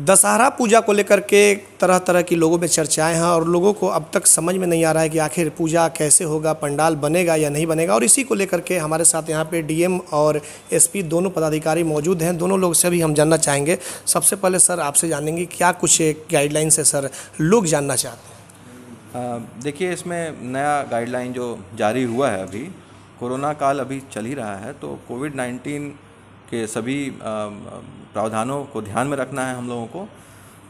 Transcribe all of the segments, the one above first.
दशहरा पूजा को लेकर के तरह तरह की लोगों में चर्चाएं हैं और लोगों को अब तक समझ में नहीं आ रहा है कि आखिर पूजा कैसे होगा पंडाल बनेगा या नहीं बनेगा और इसी को लेकर के हमारे साथ यहाँ पे डीएम और एसपी दोनों पदाधिकारी मौजूद हैं दोनों लोग से भी हम जानना चाहेंगे सबसे पहले सर आपसे जानेंगे क्या कुछ गाइडलाइंस है सर लोग जानना चाहते हैं देखिए इसमें नया गाइडलाइन जो जारी हुआ है अभी कोरोना काल अभी चल ही रहा है तो कोविड नाइन्टीन के सभी प्रावधानों को ध्यान में रखना है हम लोगों को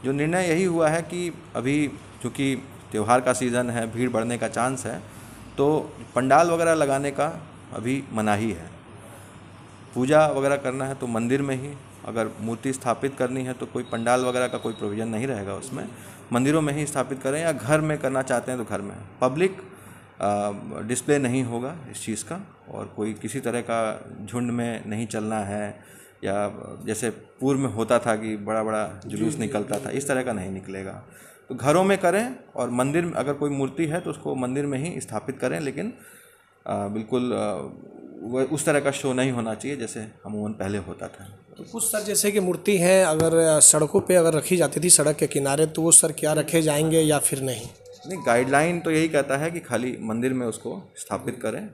जो निर्णय यही हुआ है कि अभी चूँकि त्यौहार का सीज़न है भीड़ बढ़ने का चांस है तो पंडाल वगैरह लगाने का अभी मनाही है पूजा वगैरह करना है तो मंदिर में ही अगर मूर्ति स्थापित करनी है तो कोई पंडाल वगैरह का कोई प्रोविज़न नहीं रहेगा उसमें मंदिरों में ही स्थापित करें या घर में करना चाहते हैं तो घर में पब्लिक डिस्प्ले नहीं होगा इस चीज़ का और कोई किसी तरह का झुंड में नहीं चलना है या जैसे पूर्व में होता था कि बड़ा बड़ा जुलूस निकलता था इस तरह का नहीं निकलेगा तो घरों में करें और मंदिर में अगर कोई मूर्ति है तो उसको मंदिर में ही स्थापित करें लेकिन आ, बिल्कुल आ, वह उस तरह का शो नहीं होना चाहिए जैसे अमूमन पहले होता था तो कुछ सर जैसे कि मूर्ति हैं अगर सड़कों पे अगर रखी जाती थी सड़क के किनारे तो वो सर क्या रखे जाएंगे या फिर नहीं नहीं गाइडलाइन तो यही कहता है कि खाली मंदिर में उसको स्थापित करें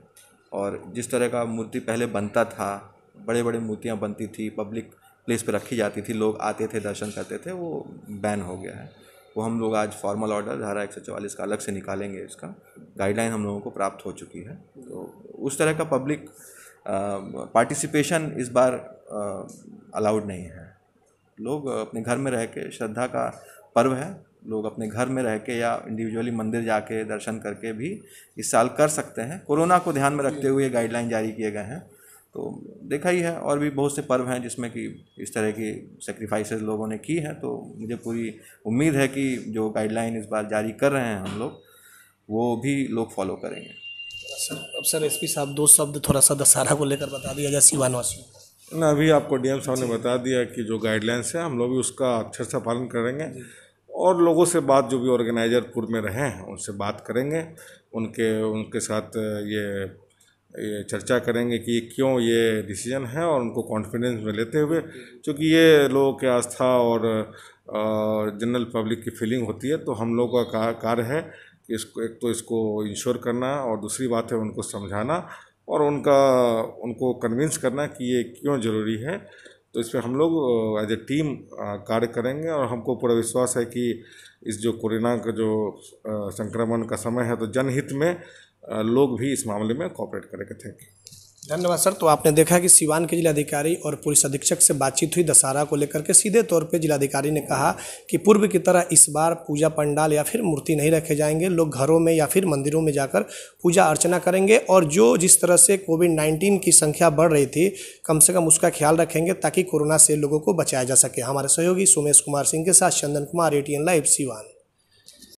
और जिस तरह का मूर्ति पहले बनता था बड़े बड़े मूर्तियाँ बनती थी पब्लिक प्लेस पर रखी जाती थी लोग आते थे दर्शन करते थे वो बैन हो गया है वो हम लोग आज फॉर्मल ऑर्डर धारा एक का अलग से निकालेंगे इसका गाइडलाइन हम लोगों को प्राप्त हो चुकी है तो उस तरह का पब्लिक पार्टिसिपेशन इस बार अलाउड नहीं है लोग अपने घर में रह के श्रद्धा का पर्व है लोग अपने घर में रह के या इंडिविजुअली मंदिर जाके दर्शन करके भी इस साल कर सकते हैं कोरोना को ध्यान में रखते हुए गाइडलाइन जारी किए गए हैं तो देखा ही है और भी बहुत से पर्व हैं जिसमें कि इस तरह की सेक्रीफाइसेस लोगों ने की हैं तो मुझे पूरी उम्मीद है कि जो गाइडलाइन इस बार जारी कर रहे हैं हम लोग वो भी लोग फॉलो करेंगे सर अब सर एस पी साहब दो शब्द थोड़ा सा दशहरा को लेकर बता दिया जाए सीवानवासियों ना अभी आपको डीएम साहब ने बता दिया कि जो गाइडलाइंस है हम लोग भी उसका अक्षर से पालन करेंगे और लोगों से बात जो भी ऑर्गेनाइजर में रहे हैं उनसे बात करेंगे उनके उनके साथ ये ये चर्चा करेंगे कि क्यों ये डिसीजन है और उनको कॉन्फिडेंस में लेते हुए क्योंकि ये लोगों के आस्था और जनरल पब्लिक की फीलिंग होती है तो हम लोगों का कार्य है कि इसको एक तो इसको इंश्योर करना और दूसरी बात है उनको समझाना और उनका उनको कन्विंस करना कि ये क्यों ज़रूरी है तो इस पर हम लोग एज ए टीम कार्य करेंगे और हमको पूरा विश्वास है कि इस जो कोरोना का जो संक्रमण का समय है तो जनहित में लोग भी इस मामले में कॉपरेट करेंगे थैंक यू धन्यवाद सर तो आपने देखा कि सिवान के जिलाधिकारी और पुलिस अधीक्षक से बातचीत हुई दशहरा को लेकर के सीधे तौर पे जिलाधिकारी ने कहा कि पूर्व की तरह इस बार पूजा पंडाल या फिर मूर्ति नहीं रखे जाएंगे लोग घरों में या फिर मंदिरों में जाकर पूजा अर्चना करेंगे और जो जिस तरह से कोविड नाइन्टीन की संख्या बढ़ रही थी कम से कम उसका ख्याल रखेंगे ताकि कोरोना से लोगों को बचाया जा सके हमारे सहयोगी सोमेश कुमार सिंह के साथ चंदन कुमार एटीएन लाइव सिवान